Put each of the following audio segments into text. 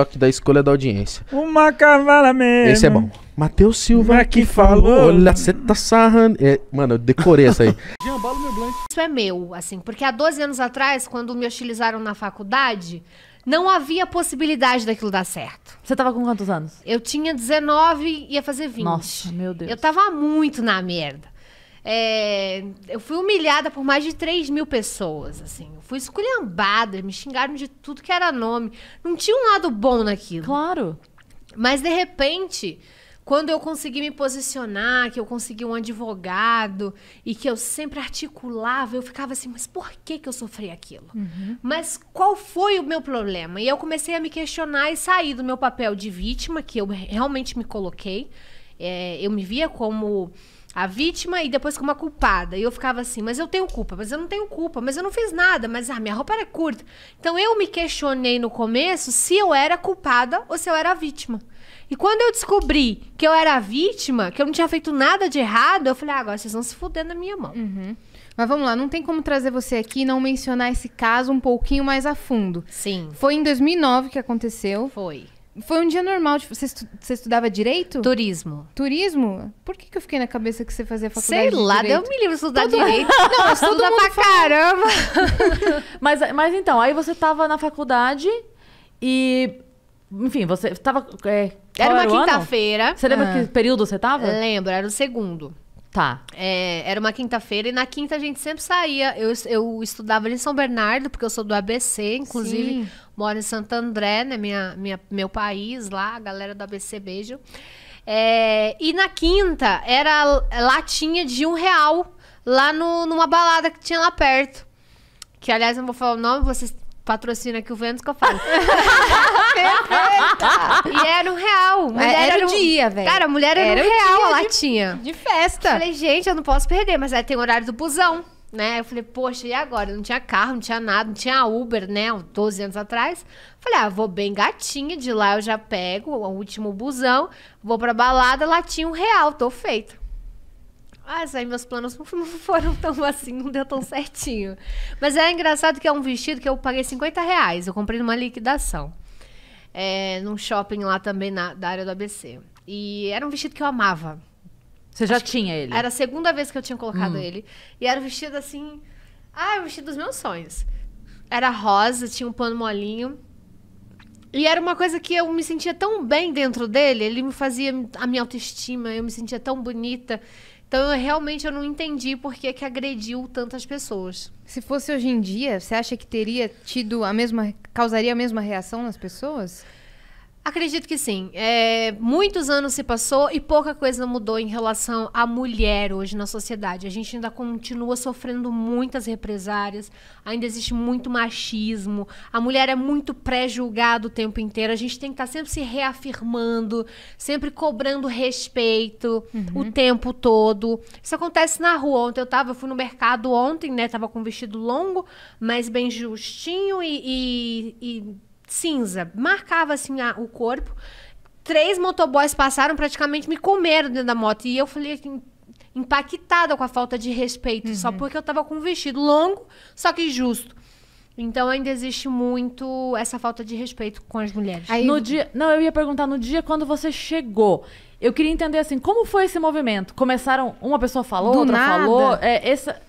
toque da escolha da audiência. Uma cavala mesmo. Esse é bom. Matheus Silva é que falou. falou. Olha, você tá sarrando. É, mano, eu decorei essa aí. Isso é meu, assim, porque há 12 anos atrás, quando me hostilizaram na faculdade, não havia possibilidade daquilo dar certo. Você tava com quantos anos? Eu tinha 19 e ia fazer 20. Nossa, meu Deus. Eu tava muito na merda. É, eu fui humilhada por mais de 3 mil pessoas, assim. Eu fui esculhambada, me xingaram de tudo que era nome. Não tinha um lado bom naquilo. Claro. Mas, de repente, quando eu consegui me posicionar, que eu consegui um advogado e que eu sempre articulava, eu ficava assim, mas por que, que eu sofri aquilo? Uhum. Mas qual foi o meu problema? E eu comecei a me questionar e sair do meu papel de vítima, que eu realmente me coloquei, é, eu me via como a vítima e depois como a culpada. E eu ficava assim, mas eu tenho culpa, mas eu não tenho culpa, mas eu não fiz nada, mas a ah, minha roupa era curta. Então eu me questionei no começo se eu era culpada ou se eu era vítima. E quando eu descobri que eu era a vítima, que eu não tinha feito nada de errado, eu falei, ah, agora vocês vão se fuder na minha mão. Uhum. Mas vamos lá, não tem como trazer você aqui e não mencionar esse caso um pouquinho mais a fundo. Sim. Foi em 2009 que aconteceu. Foi. Foi um dia normal. Tipo, você, estu você estudava direito? Turismo. Turismo? Por que, que eu fiquei na cabeça que você fazia faculdade Sei lá, de deu me livro estudar todo... direito. Não, estuda pra caramba. mas, mas então, aí você tava na faculdade e... Enfim, você tava... É, era uma quinta-feira. Você lembra ah. que período você tava? Lembro, era o segundo. Tá. É, era uma quinta-feira e na quinta a gente sempre saía. Eu, eu estudava ali em São Bernardo, porque eu sou do ABC, inclusive Sim. moro em Santo André, né? Minha, minha, meu país lá, a galera do ABC, beijo. É, e na quinta era latinha de um real lá no, numa balada que tinha lá perto. Que aliás, eu não vou falar o nome, vocês patrocina aqui o Vênus que eu falo. Perfeita! E era um real. É, mulher era, era um dia, velho. Cara, a mulher era, era um real a latinha. De, de festa. Eu falei, gente, eu não posso perder, mas aí tem o horário do busão, né? Eu falei, poxa, e agora? Não tinha carro, não tinha nada, não tinha Uber, né? 12 anos atrás. Falei, ah, vou bem gatinha, de lá eu já pego o último busão, vou pra balada, latinha um real, tô feito. Ah, mas aí meus planos não foram tão assim, não deu tão certinho. Mas é engraçado que é um vestido que eu paguei 50 reais. Eu comprei numa liquidação é, num shopping lá também na, da área do ABC. E era um vestido que eu amava. Você já Acho tinha ele? Era a segunda vez que eu tinha colocado hum. ele. E era um vestido assim. Ah, o é vestido dos meus sonhos. Era rosa, tinha um pano molinho. E era uma coisa que eu me sentia tão bem dentro dele, ele me fazia a minha autoestima, eu me sentia tão bonita. Então, eu, realmente, eu não entendi por que, que agrediu tantas pessoas. Se fosse hoje em dia, você acha que teria tido a mesma. causaria a mesma reação nas pessoas? Acredito que sim. É, muitos anos se passou e pouca coisa mudou em relação à mulher hoje na sociedade. A gente ainda continua sofrendo muitas represárias, ainda existe muito machismo, a mulher é muito pré-julgada o tempo inteiro. A gente tem que estar tá sempre se reafirmando, sempre cobrando respeito uhum. o tempo todo. Isso acontece na rua. Ontem eu tava, eu fui no mercado ontem, né? Tava com um vestido longo, mas bem justinho e, e, e cinza. Marcava assim a, o corpo. Três motoboys passaram, praticamente me comeram dentro da moto. E eu falei assim, impactada com a falta de respeito, uhum. só porque eu tava com um vestido longo, só que justo. Então ainda existe muito essa falta de respeito com as mulheres. Aí, no dia, não, eu ia perguntar no dia quando você chegou. Eu queria entender assim, como foi esse movimento? Começaram, uma pessoa falou, Do outra nada. falou. É, essa,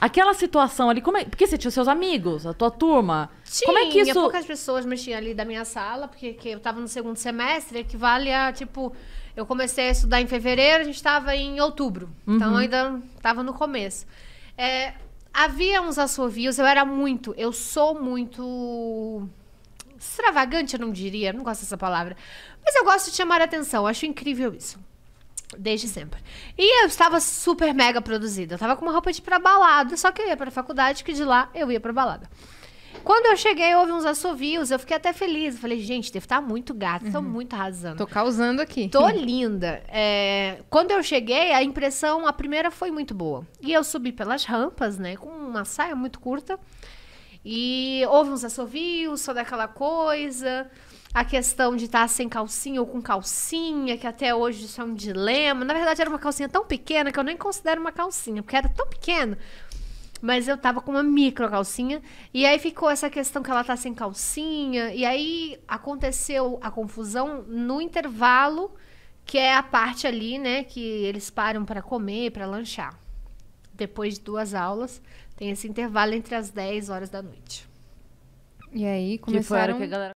Aquela situação ali, como é, porque você tinha seus amigos, a tua turma. Tinha, como é que isso... poucas pessoas, mas ali da minha sala, porque eu tava no segundo semestre, equivale a, tipo, eu comecei a estudar em fevereiro, a gente tava em outubro. Então uhum. Então, ainda tava no começo. É, havia uns assovios, eu era muito, eu sou muito extravagante, eu não diria, não gosto dessa palavra. Mas eu gosto de chamar a atenção, acho incrível isso. Desde sempre. E eu estava super mega produzida. Eu estava com uma roupa de ir pra balada, só que eu ia pra faculdade, que de lá eu ia pra balada. Quando eu cheguei, houve uns assovios, eu fiquei até feliz. Eu falei, gente, deve estar tá muito gata, estou uhum. muito arrasando. Tô causando aqui. Tô linda. É, quando eu cheguei, a impressão, a primeira foi muito boa. E eu subi pelas rampas, né, com uma saia muito curta. E houve uns assovios, só daquela coisa a questão de estar tá sem calcinha ou com calcinha, que até hoje isso é um dilema. Na verdade, era uma calcinha tão pequena que eu nem considero uma calcinha, porque era tão pequena. Mas eu tava com uma micro calcinha. E aí ficou essa questão que ela tá sem calcinha. E aí aconteceu a confusão no intervalo, que é a parte ali, né? Que eles param para comer, para lanchar. Depois de duas aulas, tem esse intervalo entre as 10 horas da noite. E aí começaram... Que foi a hora que a galera...